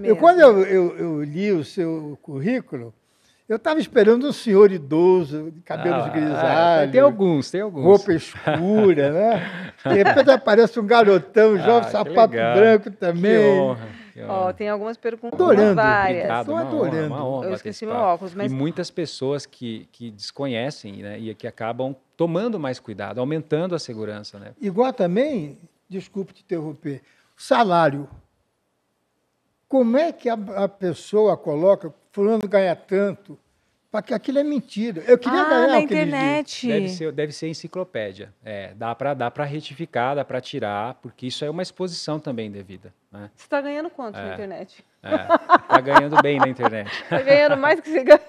Eu, quando eu, eu, eu, li o seu currículo, eu estava esperando um senhor idoso, cabelos ah, é, grisalhos. tem alguns, tem alguns. Roupa escura, né? De repente aparece um garotão, ah, jovem, ah, sapato branco também. Que honra, que honra. Oh, tem algumas perguntas adorando. várias. Estou adorando. Honra, honra eu esqueci meu óculos. Mas... E muitas pessoas que, que desconhecem né, e que acabam tomando mais cuidado, aumentando a segurança. Né? Igual também, desculpe te interromper, salário. Como é que a, a pessoa coloca, fulano ganha tanto, porque aquilo é mentira. Eu queria ah, ganhar na internet. Deve ser, deve ser enciclopédia. É, dá para dá retificar, dá para tirar, porque isso é uma exposição também devida. Né? Você está ganhando quanto é. na internet? Está é, ganhando bem na internet. Está ganhando mais do que você ganha.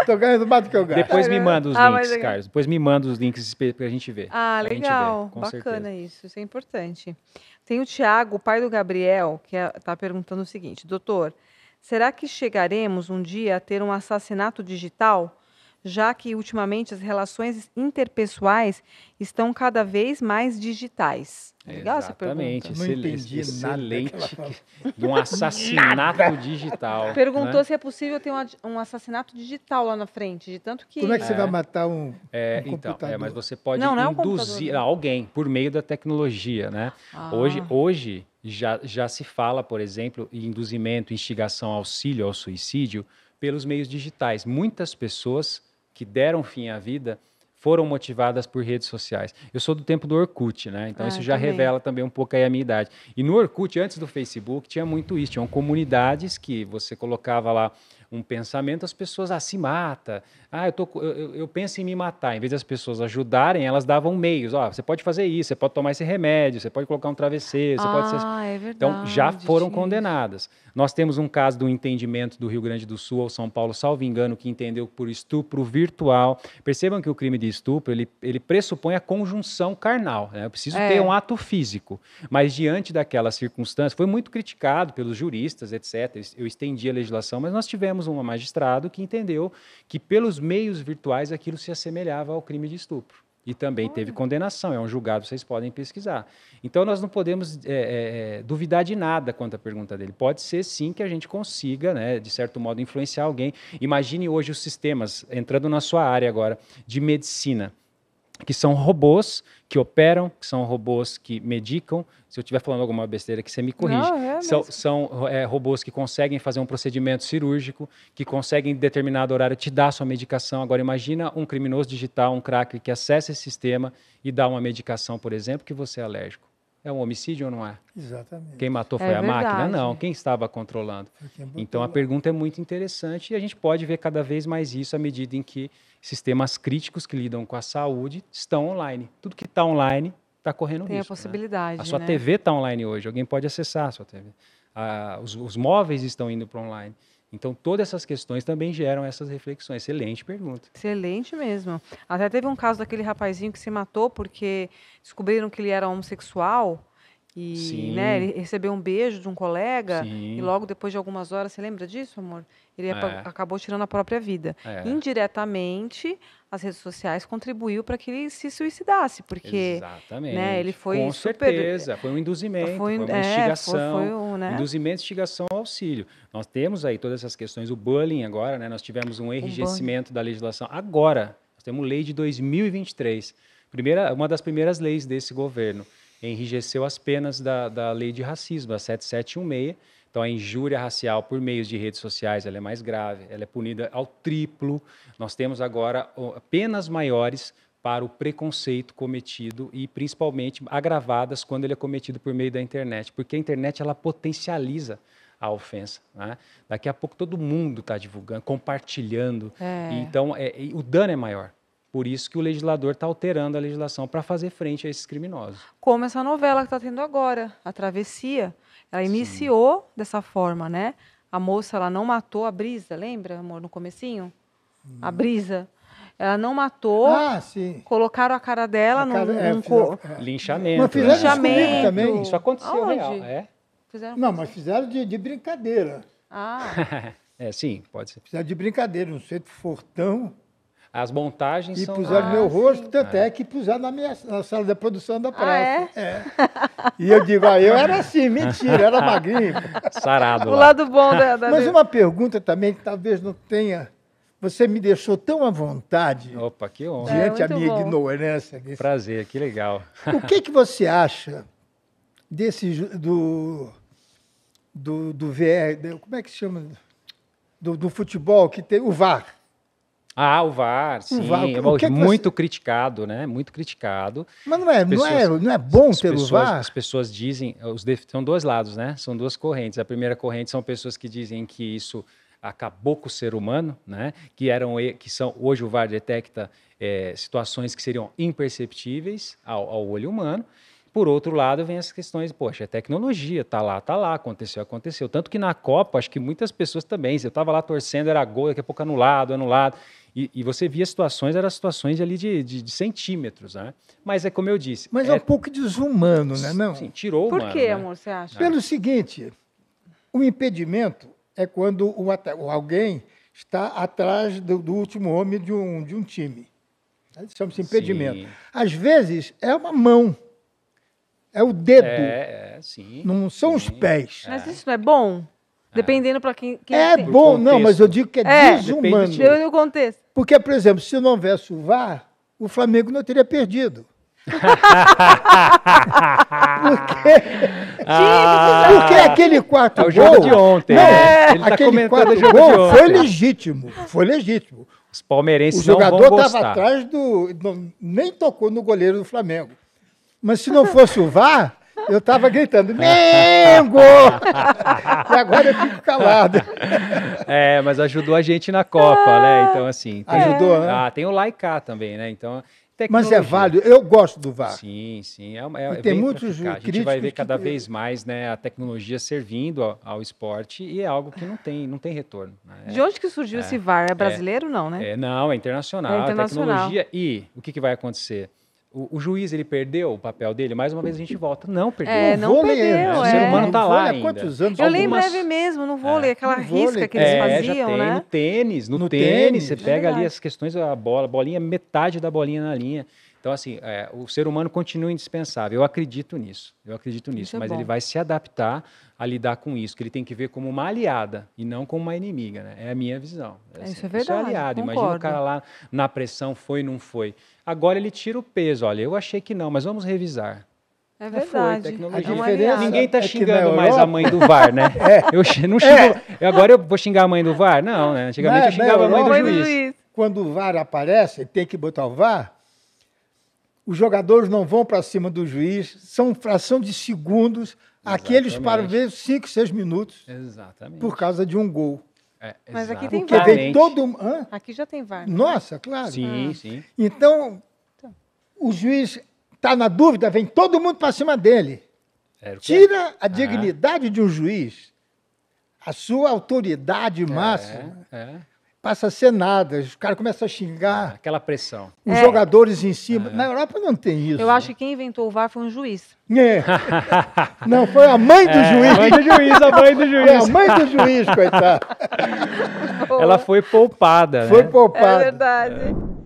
Estou ah, ganhando mais do que eu ganho. Depois me ah, manda os ah, links, Carlos. Depois me manda os links para a gente ver. Ah, legal. Ver, Bacana certeza. isso. Isso é importante. Tem o Tiago, pai do Gabriel, que está é, perguntando o seguinte. Doutor, Será que chegaremos um dia a ter um assassinato digital? Já que ultimamente as relações interpessoais estão cada vez mais digitais. É legal Exatamente. essa pergunta. Não entendi excelente lente de um assassinato digital. Né? Perguntou né? se é possível ter um, assassinato digital lá na frente, de tanto que. Como é que você é. vai matar um, é, um então, computador? É, mas você pode não, não é induzir alguém por meio da tecnologia, né? Ah. Hoje, hoje já, já se fala, por exemplo, em induzimento, instigação, auxílio ao suicídio pelos meios digitais. Muitas pessoas que deram fim à vida foram motivadas por redes sociais. Eu sou do tempo do Orkut, né? Então ah, isso já também. revela também um pouco aí a minha idade. E no Orkut, antes do Facebook, tinha muito isso. Tinham comunidades que você colocava lá um pensamento, as pessoas, ah, se mata, ah, eu, tô, eu, eu, penso em me matar. Em vez das pessoas ajudarem, elas davam meios. Ó, oh, você pode fazer isso, você pode tomar esse remédio, você pode colocar um travesseiro, você ah, pode ser... Ah, é verdade, então, já foram gente. condenadas. Nós temos um caso do entendimento do Rio Grande do Sul ou São Paulo, salvo engano, que entendeu por estupro virtual. Percebam que o crime de estupro, ele, ele pressupõe a conjunção carnal. Né? Eu preciso é. ter um ato físico. Mas diante daquela circunstância, foi muito criticado pelos juristas, etc. Eu estendi a legislação, mas nós tivemos um magistrado que entendeu que pelos meios virtuais aquilo se assemelhava ao crime de estupro. E também Olha. teve condenação, é um julgado, vocês podem pesquisar. Então, nós não podemos é, é, é, duvidar de nada quanto à pergunta dele. Pode ser, sim, que a gente consiga, né, de certo modo, influenciar alguém. Imagine hoje os sistemas, entrando na sua área agora, de medicina que são robôs que operam, que são robôs que medicam. Se eu estiver falando alguma besteira que você me corrige. Não, é são, são é, robôs que conseguem fazer um procedimento cirúrgico, que conseguem, em determinado horário, te dar a sua medicação. Agora, imagina um criminoso digital, um cracker, que acessa esse sistema e dá uma medicação, por exemplo, que você é alérgico. É um homicídio ou não é? Exatamente. Quem matou é foi é a verdade. máquina? Não, quem estava controlando. Quem então a pergunta é muito interessante e a gente pode ver cada vez mais isso à medida em que sistemas críticos que lidam com a saúde estão online. Tudo que está online está correndo Tem risco. Tem né? a possibilidade. Né? A sua né? TV está online hoje, alguém pode acessar a sua TV. Ah, os, os móveis estão indo para online. Então, todas essas questões também geram essas reflexões. Excelente pergunta. Excelente mesmo. Até teve um caso daquele rapazinho que se matou porque descobriram que ele era homossexual e né, ele recebeu um beijo de um colega Sim. e logo depois de algumas horas, você lembra disso, amor? Ele é. acabou tirando a própria vida. É. Indiretamente, as redes sociais contribuiu para que ele se suicidasse, porque Exatamente. Né, ele foi Com super... certeza, foi um induzimento, foi, foi uma é, instigação, foi, foi um, né? induzimento, instigação ao auxílio. Nós temos aí todas essas questões, o bullying agora, né, nós tivemos um enrijecimento da legislação agora, nós temos lei de 2023, primeira, uma das primeiras leis desse governo enrijeceu as penas da, da lei de racismo, a 7716. Então, a injúria racial por meios de redes sociais ela é mais grave, ela é punida ao triplo. Nós temos agora penas maiores para o preconceito cometido e principalmente agravadas quando ele é cometido por meio da internet, porque a internet ela potencializa a ofensa. Né? Daqui a pouco todo mundo está divulgando, compartilhando, é. então é, o dano é maior. Por isso que o legislador está alterando a legislação para fazer frente a esses criminosos. Como essa novela que está tendo agora, a Travessia, ela iniciou dessa forma, né? A moça, ela não matou a Brisa, lembra, amor, no comecinho? Hum. A Brisa. Ela não matou. Ah, sim. Colocaram a cara dela a cara, é, num, é, é, linchamento. Mas fizeram né? linchamento também. Isso aconteceu Aonde? real, é? Fizeram não, mas assim. fizeram de, de brincadeira. Ah. é, sim, pode ser. Fizeram de brincadeira, um sujeito fortão as montagens e são... puseram ah, meu rosto, sim. É que puseram na, minha, na sala de produção da praça. Ah, é? é? E eu digo, ah, eu era assim, mentira, era magrinho. Sarado. o lado bom da, da Mas uma pergunta também que talvez não tenha... Você me deixou tão à vontade. Opa, que honra. É, diante é, a minha bom. ignorância. Prazer, que legal. O que, que você acha desse... do do, do VR, como é que se chama? Do, do futebol, que tem o VAR. Ah, o VAR, sim. O VAR, é o que é que muito você... criticado, né? Muito criticado. Mas não é, é pessoas, não é, não é bom pelo pessoas, VAR? As pessoas dizem, os def... são dois lados, né? São duas correntes. A primeira corrente são pessoas que dizem que isso acabou com o ser humano, né? Que eram que são hoje o VAR detecta é, situações que seriam imperceptíveis ao, ao olho humano. Por outro lado, vem as questões, poxa, a é tecnologia tá lá, tá lá, aconteceu, aconteceu. Tanto que na Copa, acho que muitas pessoas também, eu estava lá torcendo, era gol, daqui a pouco anulado, anulado. E, e você via situações, eram situações ali de, de, de, centímetros, né? Mas é como eu disse. Mas é, é um pouco desumano, né? Não? Sim, tirou Por o Por que, né? amor, você acha? Pelo seguinte, o impedimento é quando o, alguém está atrás do, do último homem de um, de um time. Chama-se impedimento. Sim. Às vezes é uma mão é o dedo. É, é sim. Não são sim. os pés. É. Mas isso não é bom? É. Dependendo para quem, quem, É tem. bom, não, mas eu digo que é, é desumano. Depende do tipo. contexto. Porque, por exemplo, se não houvesse o VAR, o Flamengo não teria perdido. porque... Ah. porque aquele quarto é o jogo gol, de ontem. Não, é, ele tá aquele tá quarto gol, foi né? legítimo, foi legítimo. Os palmeirenses o jogador estava atrás do não, nem tocou no goleiro do Flamengo. Mas se não fosse o VAR, eu tava gritando, Mengo! e agora eu fico calado. É, mas ajudou a gente na Copa, né? Ah, então, assim. Tem, ajudou, né? Ah, tem o Laicá também, né? Então. Mas é válido, eu gosto do VAR. Sim, sim. É, é, é tem muitos críticos. A gente vai ver cada que... vez mais né, a tecnologia servindo ao, ao, esporte e é algo que não tem, não tem retorno. Né? De onde que surgiu é, esse VAR? É, é. brasileiro, não, né? É, não, é internacional, é internacional. A tecnologia. E o que, que vai acontecer? O, o, juiz ele perdeu o papel dele? Mais uma vez a gente volta. Não, perdeu. É, não vôlei, perdeu. Né? O é. ser humano está lá ainda. quantos anos? Eu Algumas... em breve mesmo, no vôlei, é. aquela no vôlei. risca que eles é, faziam, tem, né? No tênis, no, no tênis, tênis, você pega ali as questões, a bola, bolinha, metade da bolinha na linha. Então, assim, é, o ser humano continua indispensável. Eu acredito nisso. Eu acredito nisso. É mas ele vai se adaptar a lidar com isso, que ele tem que ver como uma aliada e não como uma inimiga. Né? É a minha visão. É, assim, isso é verdade. Isso é aliado. Concordo. Imagina o cara lá na pressão, foi, não foi. Agora ele tira o peso. Olha, eu achei que não, mas vamos revisar. É verdade. É, foi, tecnologia. Então, Ninguém está é é xingando é mais a mãe do VAR, né? É. Eu não xingo. É. Agora eu vou xingar a mãe do VAR? Não, né? Antigamente eu xingava a mãe do juiz. Quando o VAR aparece, tem que botar o VAR os jogadores não vão para cima do juiz, são fração de segundos. Exatamente. Aqueles para ver 5, 6 minutos. Exatamente. Por causa de um gol. É, Mas aqui tem Porque todo. Aqui já tem VAR. Né? Nossa, claro. Sim, ah. sim. Então, então. o juiz está na dúvida, vem todo mundo para cima dele. É, Tira a dignidade ah. de um juiz, a sua autoridade é, máxima. É, é passa a ser nada. Os caras começam a xingar. Aquela pressão. Os é. jogadores em cima. É. Na Europa não tem isso. Eu né? acho que quem inventou o VAR foi um juiz. É. Não, foi a é, mãe do juiz. A mãe do juiz, a mãe do juiz. Foi a mãe do juiz, coitada. Ela foi poupada. Foi né? poupada. É verdade.